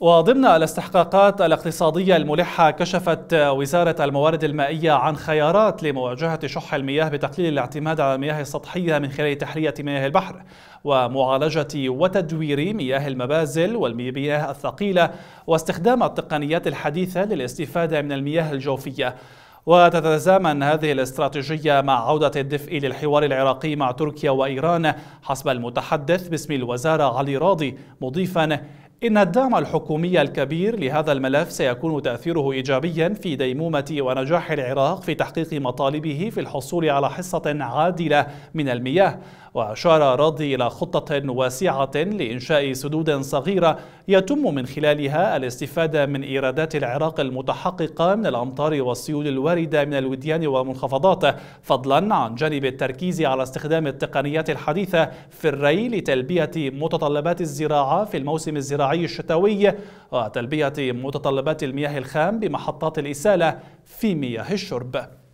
وضمن الاستحقاقات الاقتصادية الملحة كشفت وزارة الموارد المائية عن خيارات لمواجهة شح المياه بتقليل الاعتماد على المياه السطحية من خلال تحلية مياه البحر ومعالجة وتدوير مياه المبازل والمياه الثقيلة واستخدام التقنيات الحديثة للاستفادة من المياه الجوفية وتتزامن هذه الاستراتيجية مع عودة الدفء للحوار العراقي مع تركيا وإيران حسب المتحدث باسم الوزارة علي راضي مضيفا إن الدعم الحكومي الكبير لهذا الملف سيكون تأثيره إيجابيا في ديمومة ونجاح العراق في تحقيق مطالبه في الحصول على حصة عادلة من المياه وأشار راضي إلى خطة واسعة لإنشاء سدود صغيرة يتم من خلالها الاستفادة من إيرادات العراق المتحققة من الأمطار والسيول الواردة من الوديان ومنخفضاته فضلا عن جانب التركيز على استخدام التقنيات الحديثة في الري لتلبية متطلبات الزراعة في الموسم الزراعي الزراعي الشتوي وتلبية متطلبات المياه الخام بمحطات الإسالة في مياه الشرب